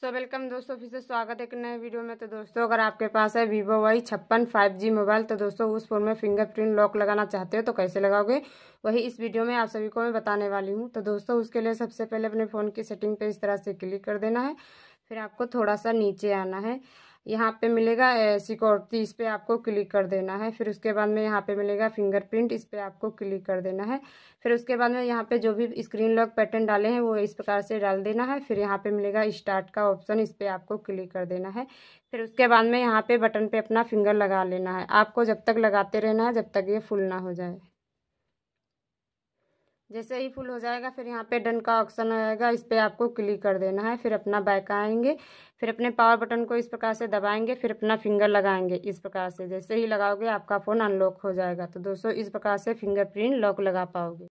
सो so, welcome दोस्तों फिर से स्वागत है एक नए वीडियो में तो दोस्तों अगर आपके पास है वीवो वाई छप्पन फाइव जी मोबाइल तो दोस्तों उस फोन में फिंगरप्रिंट लॉक लगाना चाहते हो तो कैसे लगाओगे वही इस वीडियो में आप सभी को मैं बताने वाली हूँ तो दोस्तों उसके लिए सबसे पहले अपने फ़ोन की सेटिंग पे इस तरह से क्लिक कर देना है फिर आपको थोड़ा सा नीचे आना है यहाँ पे मिलेगा सिक्योरिटी इस पर आपको क्लिक कर देना है फिर उसके बाद में यहाँ पे मिलेगा फिंगरप्रिंट इस पर आपको क्लिक कर देना है फिर उसके बाद में यहाँ पे जो भी स्क्रीन लॉक पैटर्न डाले हैं वो इस प्रकार से डाल देना है फिर यहाँ पे मिलेगा स्टार्ट का ऑप्शन इस पर आपको क्लिक कर देना है फिर उसके बाद में यहाँ पे बटन पे अपना फिंगर लगा लेना है आपको जब तक लगाते रहना है जब तक ये फुल ना हो जाए जैसे ही फुल हो जाएगा फिर यहाँ पे डन का ऑप्शन आएगा इस पर आपको क्लिक कर देना है फिर अपना बैक आएंगे फिर अपने पावर बटन को इस प्रकार से दबाएंगे फिर अपना फिंगर लगाएंगे इस प्रकार से जैसे ही लगाओगे आपका फ़ोन अनलॉक हो जाएगा तो दोस्तों इस प्रकार से फिंगरप्रिंट लॉक लगा पाओगे